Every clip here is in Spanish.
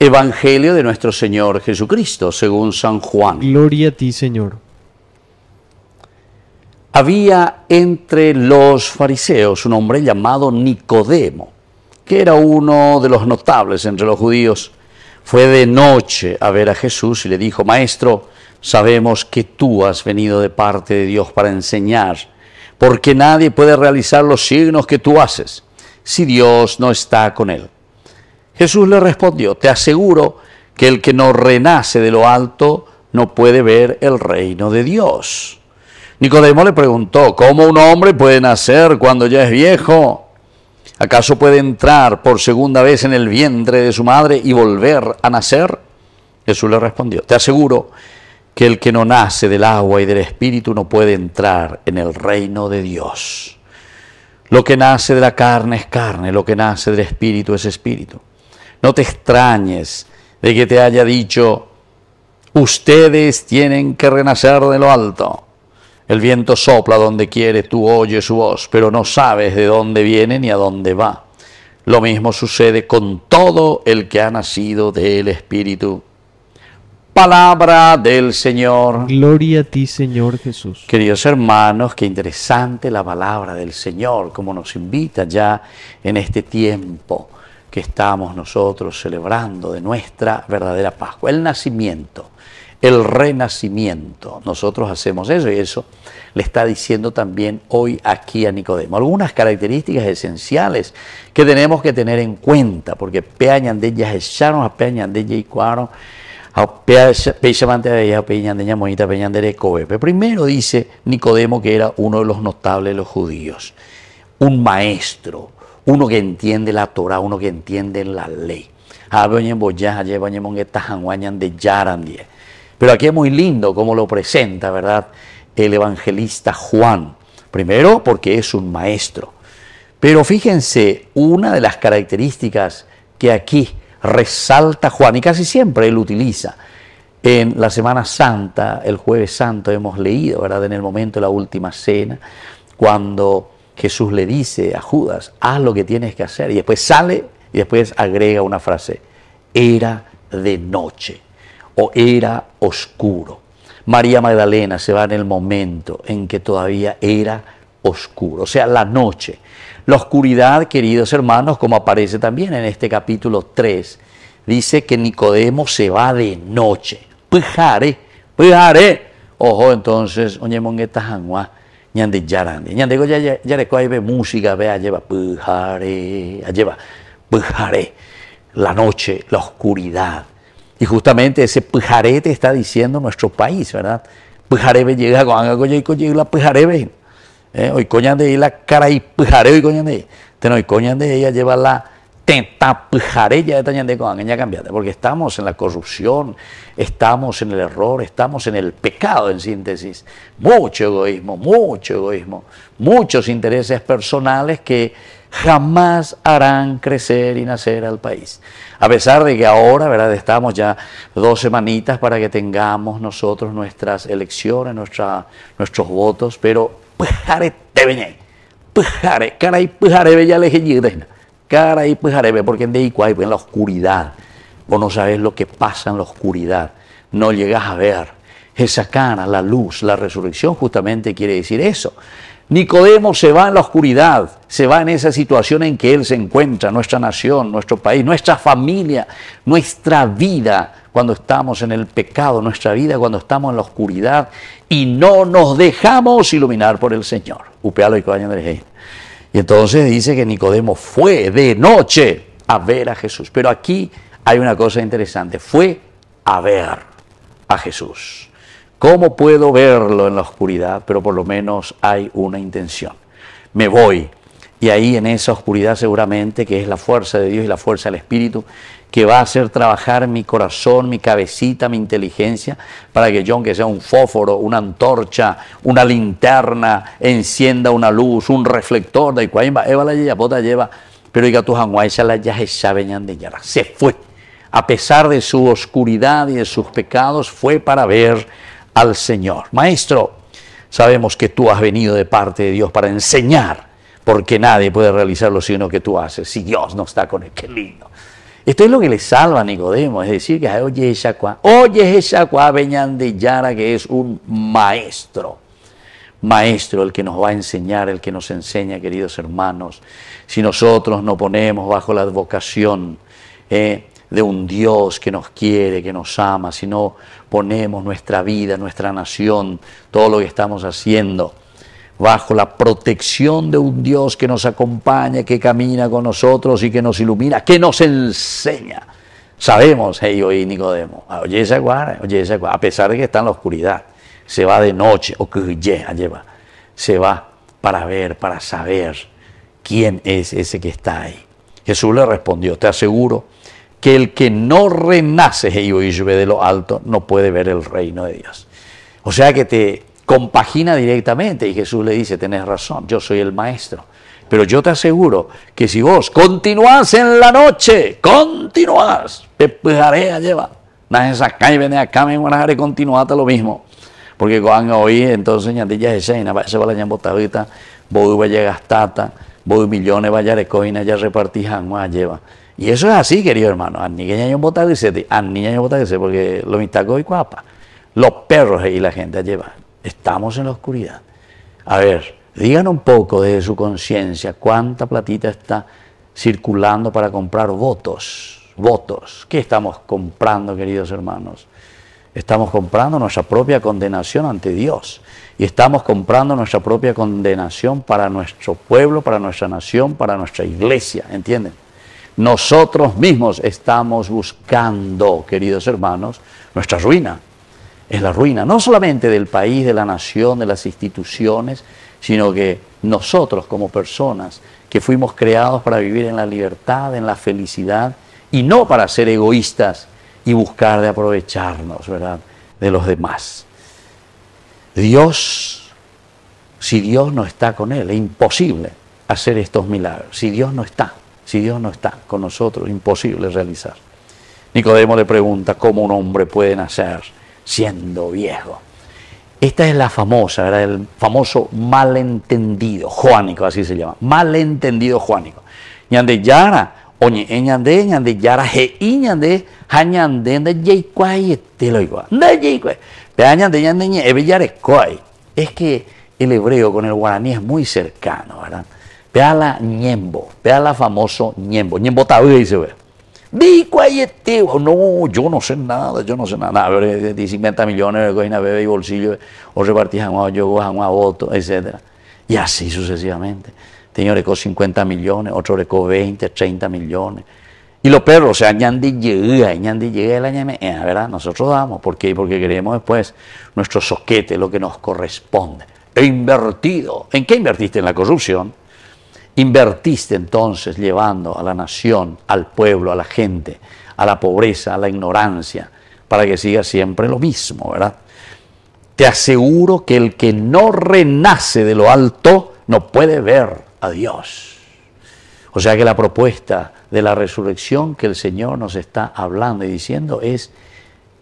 Evangelio de nuestro Señor Jesucristo, según San Juan. Gloria a ti, Señor. Había entre los fariseos un hombre llamado Nicodemo, que era uno de los notables entre los judíos. Fue de noche a ver a Jesús y le dijo, Maestro, sabemos que tú has venido de parte de Dios para enseñar, porque nadie puede realizar los signos que tú haces si Dios no está con él. Jesús le respondió, te aseguro que el que no renace de lo alto no puede ver el reino de Dios. Nicodemo le preguntó, ¿cómo un hombre puede nacer cuando ya es viejo? ¿Acaso puede entrar por segunda vez en el vientre de su madre y volver a nacer? Jesús le respondió, te aseguro que el que no nace del agua y del espíritu no puede entrar en el reino de Dios. Lo que nace de la carne es carne, lo que nace del espíritu es espíritu. No te extrañes de que te haya dicho, ustedes tienen que renacer de lo alto. El viento sopla donde quiere, tú oyes su voz, pero no sabes de dónde viene ni a dónde va. Lo mismo sucede con todo el que ha nacido del Espíritu. Palabra del Señor. Gloria a ti, Señor Jesús. Queridos hermanos, qué interesante la palabra del Señor, como nos invita ya en este tiempo que estamos nosotros celebrando de nuestra verdadera Pascua, el nacimiento, el renacimiento. Nosotros hacemos eso y eso le está diciendo también hoy aquí a Nicodemo. Algunas características esenciales que tenemos que tener en cuenta, porque de ellas echaron a Peña y cuaron Primero dice Nicodemo que era uno de los notables de los judíos, un maestro, uno que entiende la Torah, uno que entiende la ley. Ah, Pero aquí es muy lindo cómo lo presenta, ¿verdad? El evangelista Juan. Primero, porque es un maestro. Pero fíjense, una de las características que aquí resalta Juan, y casi siempre él utiliza, en la Semana Santa, el Jueves Santo, hemos leído, ¿verdad? En el momento de la última cena, cuando Jesús le dice a Judas, haz lo que tienes que hacer. Y después sale y después agrega una frase, era de noche o era oscuro. María Magdalena se va en el momento en que todavía era oscuro, o sea, la noche. La oscuridad, queridos hermanos, como aparece también en este capítulo 3, dice que Nicodemo se va de noche. ¡Pujare! ¡Pujare! Ojo, entonces, oñemongueta de yarande ñande go música ve música vea lleva pujare lleva pujare la noche la oscuridad y justamente ese pujare te está diciendo nuestro país verdad pujare ve llega con anga y la pujare ve ¿Eh? hoy coña de la cara y pujare hoy coña de hoy coñan de ella lleva la te ya de cambiate, porque estamos en la corrupción, estamos en el error, estamos en el pecado en síntesis. Mucho egoísmo, mucho egoísmo, muchos intereses personales que jamás harán crecer y nacer al país. A pesar de que ahora, ¿verdad? Estamos ya dos semanitas para que tengamos nosotros nuestras elecciones, nuestra, nuestros votos, pero pujare te pujare, caray, bella cara y pues arebe, porque en De pues en la oscuridad, vos no sabes lo que pasa en la oscuridad, no llegas a ver. Esa cara, la luz, la resurrección justamente quiere decir eso. Nicodemo se va en la oscuridad, se va en esa situación en que él se encuentra, nuestra nación, nuestro país, nuestra familia, nuestra vida, cuando estamos en el pecado, nuestra vida, cuando estamos en la oscuridad y no nos dejamos iluminar por el Señor. Upealo y y entonces dice que Nicodemo fue de noche a ver a Jesús. Pero aquí hay una cosa interesante, fue a ver a Jesús. ¿Cómo puedo verlo en la oscuridad? Pero por lo menos hay una intención. Me voy y ahí en esa oscuridad seguramente que es la fuerza de Dios y la fuerza del Espíritu que va a hacer trabajar mi corazón, mi cabecita, mi inteligencia, para que yo, aunque sea un fósforo, una antorcha, una linterna, encienda una luz, un reflector, de cuaimba, eva la lleva, pero diga Se fue, a pesar de su oscuridad y de sus pecados, fue para ver al Señor. Maestro, sabemos que tú has venido de parte de Dios para enseñar porque nadie puede realizar sino que tú haces si Dios no está con él. Qué lindo. Esto es lo que le salva a Nicodemo, es decir, que oye Eshacua, oye Eshacua de Yara, que es un maestro, maestro el que nos va a enseñar, el que nos enseña, queridos hermanos. Si nosotros nos ponemos bajo la advocación eh, de un Dios que nos quiere, que nos ama, si no ponemos nuestra vida, nuestra nación, todo lo que estamos haciendo, bajo la protección de un Dios que nos acompaña, que camina con nosotros y que nos ilumina, que nos enseña. Sabemos, hey, oye Nicodemo, ah, oye esa guarda, oye esa a pesar de que está en la oscuridad, se va de noche, o que lleva, se va para ver, para saber quién es ese que está ahí. Jesús le respondió, te aseguro que el que no renace, y llueve de lo alto, no puede ver el reino de Dios. O sea que te compagina directamente. Y Jesús le dice, tenés razón, yo soy el maestro. Pero yo te aseguro que si vos continuás en la noche, continuás, te pegaré a llevar. Nas acá y ven acá, me van continuate lo mismo. Porque cuando hoy entonces ...ya ya se va la ñambotavita, vos vaya gastata, vos millones a a ya ...no a ah, lleva. Y eso es así, querido hermano. A niña yo botar a niña yo dice, porque lo mitad y guapa. Los perros y la gente lleva Estamos en la oscuridad. A ver, digan un poco desde su conciencia cuánta platita está circulando para comprar votos. Votos. ¿Qué estamos comprando, queridos hermanos? Estamos comprando nuestra propia condenación ante Dios y estamos comprando nuestra propia condenación para nuestro pueblo, para nuestra nación, para nuestra iglesia, ¿entienden? Nosotros mismos estamos buscando, queridos hermanos, nuestra ruina es la ruina, no solamente del país, de la nación, de las instituciones, sino que nosotros como personas que fuimos creados para vivir en la libertad, en la felicidad, y no para ser egoístas y buscar de aprovecharnos, ¿verdad?, de los demás. Dios, si Dios no está con Él, es imposible hacer estos milagros. Si Dios no está, si Dios no está con nosotros, imposible realizar. Nicodemo le pregunta, ¿cómo un hombre puede nacer? siendo viejo. Esta es la famosa, ¿verdad? el famoso malentendido, juánico, así se llama, malentendido juánico. Ñande yara, oñe eh, Ñande, ñande yara, je iñande, jañande, ñande yeicuay, te este lo igual, Ñande, yeicuay, peañande, añande, ñande, ñe, ebellarecuay. Es que el hebreo con el guaraní es muy cercano, ¿verdad? Peala la ñembo, Peala la famoso ñembo, ñembo tabú, dice, ¿verdad? Dico ahí este No, yo no sé nada, yo no sé nada. pero pero 50 millones de cojines bebé y bolsillo, o repartís a un yo a voto, etc. Y así sucesivamente. Tenía recó 50 millones, otro recó 20, 30 millones. Y los perros, o sea, ñandi llega, ñandi llega la ñamea, ¿verdad? Nosotros damos, ¿por qué? Porque queremos después nuestro soquete, lo que nos corresponde. He invertido. ¿En qué invertiste? En la corrupción. Invertiste entonces llevando a la nación, al pueblo, a la gente, a la pobreza, a la ignorancia, para que siga siempre lo mismo, ¿verdad? Te aseguro que el que no renace de lo alto no puede ver a Dios. O sea que la propuesta de la resurrección que el Señor nos está hablando y diciendo es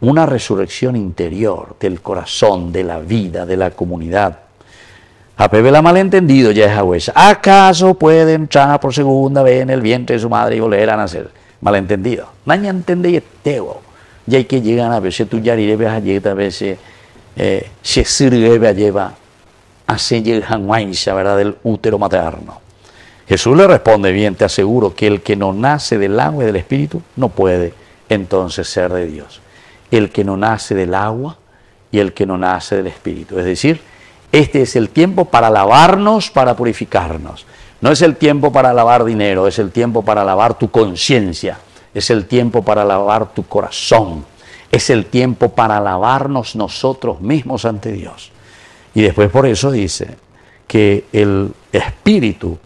una resurrección interior del corazón, de la vida, de la comunidad, a Pepe la malentendido ya es huesa. ¿Acaso puede entrar por segunda vez en el vientre de su madre y volver a nacer? Malentendido. Nadie entende este, Ya hay que llegar a veces, tú ya iré eh, eh, a llegar a veces, se sirve a llevar, a llegar a ¿verdad? Del útero materno. Jesús le responde bien, te aseguro que el que no nace del agua y del espíritu no puede entonces ser de Dios. El que no nace del agua y el que no nace del espíritu. Es decir, este es el tiempo para lavarnos, para purificarnos. No es el tiempo para lavar dinero, es el tiempo para lavar tu conciencia, es el tiempo para lavar tu corazón, es el tiempo para lavarnos nosotros mismos ante Dios. Y después por eso dice que el espíritu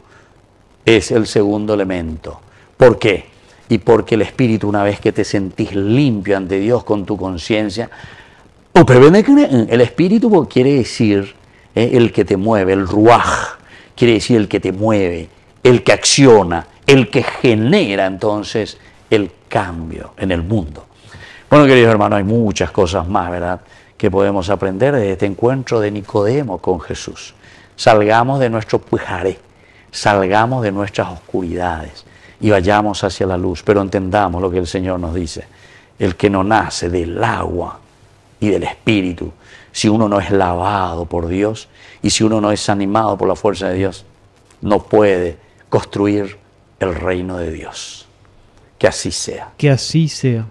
es el segundo elemento. ¿Por qué? Y porque el espíritu, una vez que te sentís limpio ante Dios con tu conciencia, el espíritu quiere decir ¿eh? el que te mueve, el ruaj, quiere decir el que te mueve, el que acciona, el que genera entonces el cambio en el mundo. Bueno, queridos hermanos, hay muchas cosas más, ¿verdad?, que podemos aprender de este encuentro de Nicodemo con Jesús. Salgamos de nuestro pujaré, salgamos de nuestras oscuridades y vayamos hacia la luz, pero entendamos lo que el Señor nos dice. El que no nace del agua del Espíritu, si uno no es lavado por Dios y si uno no es animado por la fuerza de Dios, no puede construir el reino de Dios. Que así sea. Que así sea.